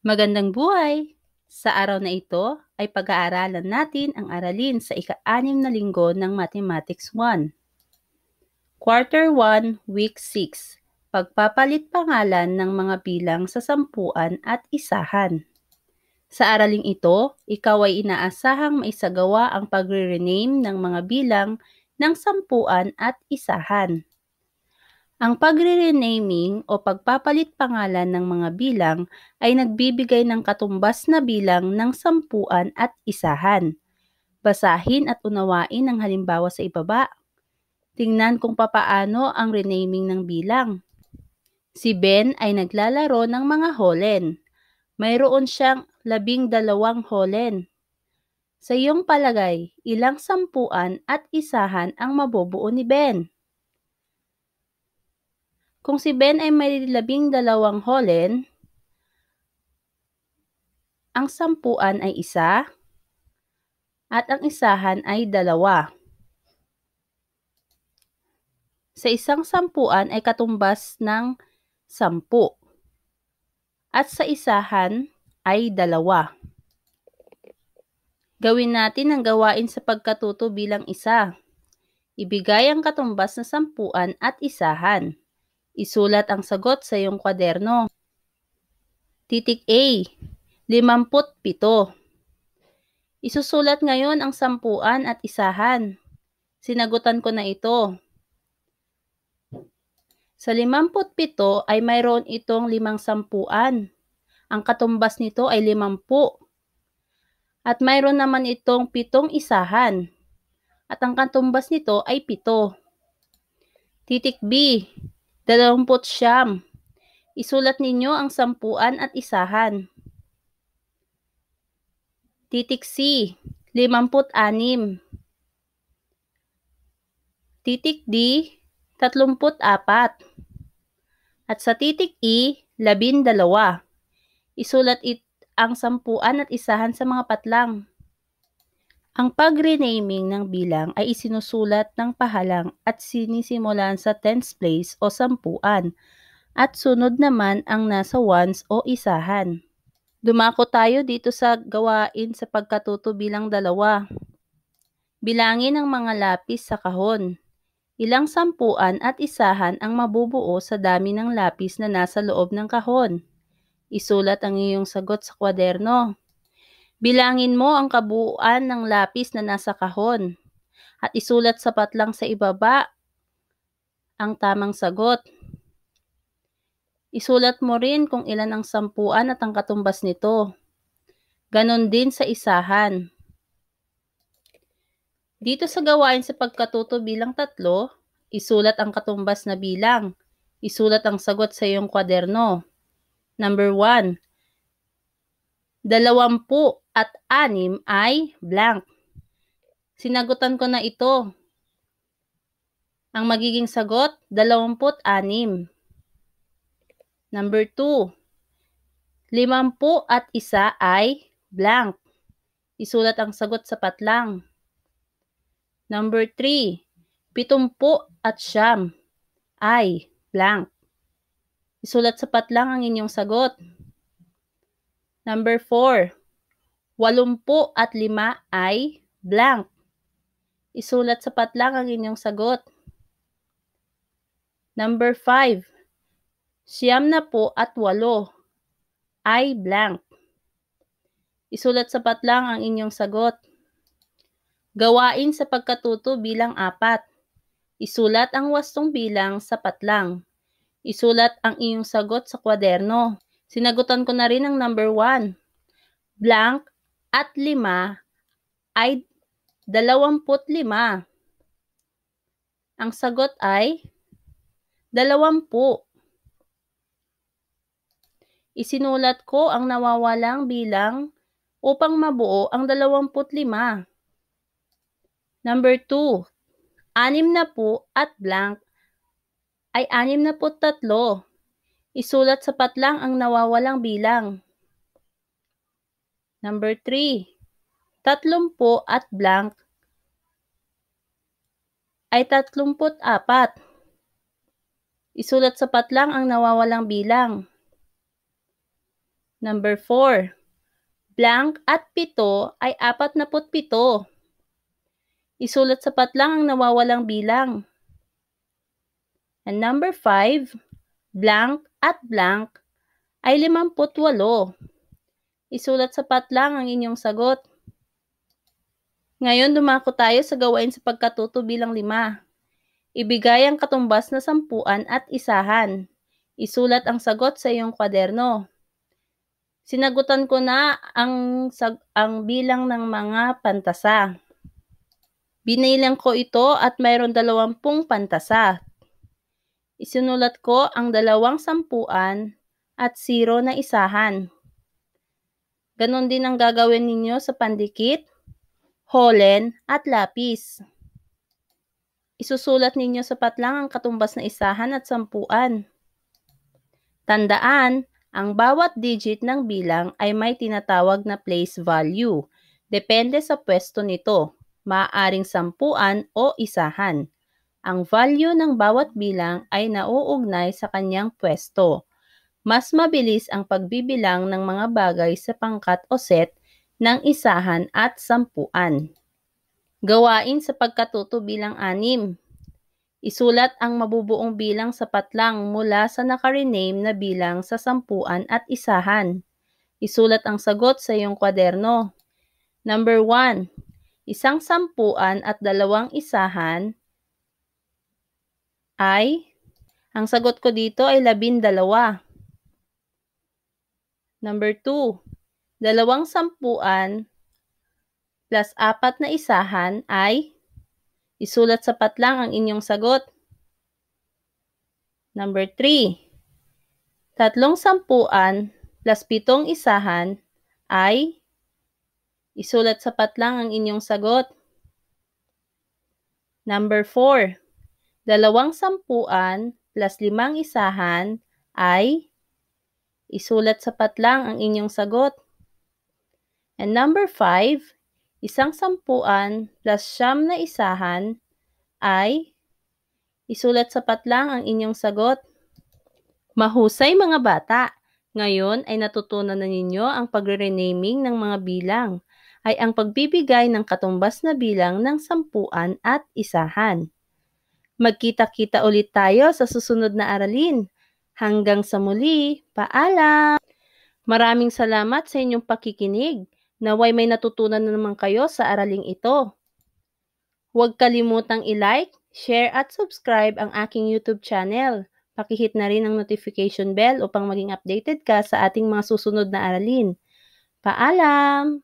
Magandang buhay! Sa araw na ito ay pag-aaralan natin ang aralin sa ika-anim na linggo ng Mathematics 1. Quarter 1, Week 6, Pagpapalit pangalan ng mga bilang sa sampuan at isahan. Sa araling ito, ikaw ay inaasahang maisagawa ang pag rename ng mga bilang ng sampuan at isahan. Ang pagre-renaming o pagpapalit pangalan ng mga bilang ay nagbibigay ng katumbas na bilang ng sampuan at isahan. Basahin at unawain ang halimbawa sa ibaba. Tingnan kung papaano ang renaming ng bilang. Si Ben ay naglalaro ng mga holen. Mayroon siyang labing dalawang holen. Sa iyong palagay, ilang sampuan at isahan ang mabubuo ni Ben? Kung si Ben ay may labing dalawang holen, ang sampuan ay isa at ang isahan ay dalawa. Sa isang sampuan ay katumbas ng sampu at sa isahan ay dalawa. Gawin natin ang gawain sa pagkatuto bilang isa. Ibigay ang katumbas na sampuan at isahan. Isulat ang sagot sa iyong kwaderno. Titik A, 57. Isusulat ngayon ang sampuan at isahan. Sinagutan ko na ito. Sa 57 ay mayroon itong limang sampuan. Ang katumbas nito ay 50. At mayroon naman itong pitong isahan. At ang katumbas nito ay 7. Titik B, Dalawamput siyam. Isulat ninyo ang sampuan at isahan. Titik C, limamput anim. Titik D, tatlumput apat. At sa titik E, labindalawa. Isulat it ang sampuan at isahan sa mga patlang. Ang pag-renaming ng bilang ay isinusulat ng pahalang at sinisimulan sa tens place o sampuan at sunod naman ang nasa ones o isahan. Dumako tayo dito sa gawain sa pagkatuto bilang dalawa. Bilangin ang mga lapis sa kahon. Ilang sampuan at isahan ang mabubuo sa dami ng lapis na nasa loob ng kahon. Isulat ang iyong sagot sa kwaderno. Bilangin mo ang kabuuan ng lapis na nasa kahon at isulat sa patlang sa ibaba ang tamang sagot. Isulat mo rin kung ilan ang sampuan at ang katumbas nito. Ganon din sa isahan. Dito sa gawain sa pagkatuto bilang tatlo, isulat ang katumbas na bilang. Isulat ang sagot sa iyong kwaderno. Number 1. Dalawampu at 6 ay blank. Sinagutan ko na ito. Ang magiging sagot, 26. Number 2. 50 at 1 ay blank. Isulat ang sagot sa patlang. Number 3. 70 at siyam ay blank. Isulat sa patlang ang inyong sagot. Number 4. Walumpu at lima ay blank. Isulat sa patlang ang inyong sagot. Number 5. Siyam na po at walo ay blank. Isulat sa patlang ang inyong sagot. Gawain sa pagkatuto bilang apat. Isulat ang wastong bilang sa patlang. Isulat ang iyong sagot sa kwaderno. Sinagutan ko na rin ang number 1. Blank at lima ay dalawamput lima. Ang sagot ay dalawampu. Isinulat ko ang nawawalang bilang upang mabuo ang dalawamput lima. Number 2. Anim na po at blank ay anim na po tatlo. Isulat sa patlang ang nawawalang bilang. Number 3, tatlumpo at blank ay tatlumput apat. Isulat sa patlang ang nawawalang bilang. Number 4, blank at pito ay apat na pito. Isulat sa patlang ang nawawalang bilang. And number 5, blank at blank ay limamput walo. Isulat sa patlang ang inyong sagot. Ngayon, dumako tayo sa gawain sa pagkatuto bilang lima. Ibigay ang katumbas na sampuan at isahan. Isulat ang sagot sa iyong kwaderno. Sinagutan ko na ang, sag- ang bilang ng mga pantasa. Binilang ko ito at mayroon dalawampung pantasa. Isinulat ko ang dalawang sampuan at zero na isahan. Ganon din ang gagawin ninyo sa pandikit, holen, at lapis. Isusulat ninyo sa patlang ang katumbas na isahan at sampuan. Tandaan, ang bawat digit ng bilang ay may tinatawag na place value. Depende sa pwesto nito, maaaring sampuan o isahan. Ang value ng bawat bilang ay nauugnay sa kanyang pwesto mas mabilis ang pagbibilang ng mga bagay sa pangkat o set ng isahan at sampuan. Gawain sa pagkatuto bilang anim. Isulat ang mabubuong bilang sa patlang mula sa nakarename na bilang sa sampuan at isahan. Isulat ang sagot sa iyong kwaderno. Number 1. Isang sampuan at dalawang isahan ay, ang sagot ko dito ay labindalawa. Number 2, dalawang sampuan plus apat na isahan ay isulat sa patlang ang inyong sagot. Number 3, tatlong sampuan plus pitong isahan ay isulat sa patlang ang inyong sagot. Number 4, dalawang sampuan plus limang isahan ay Isulat sa patlang ang inyong sagot. And number 5, isang sampuan plus siyam na isahan ay isulat sa patlang ang inyong sagot. Mahusay mga bata! Ngayon ay natutunan na ninyo ang pagre-renaming ng mga bilang ay ang pagbibigay ng katumbas na bilang ng sampuan at isahan. Magkita-kita ulit tayo sa susunod na aralin. Hanggang sa muli, paalam! Maraming salamat sa inyong pakikinig. Naway may natutunan na naman kayo sa araling ito. Huwag kalimutang i-like, share at subscribe ang aking YouTube channel. Pakihit na rin ang notification bell upang maging updated ka sa ating mga susunod na aralin. Paalam!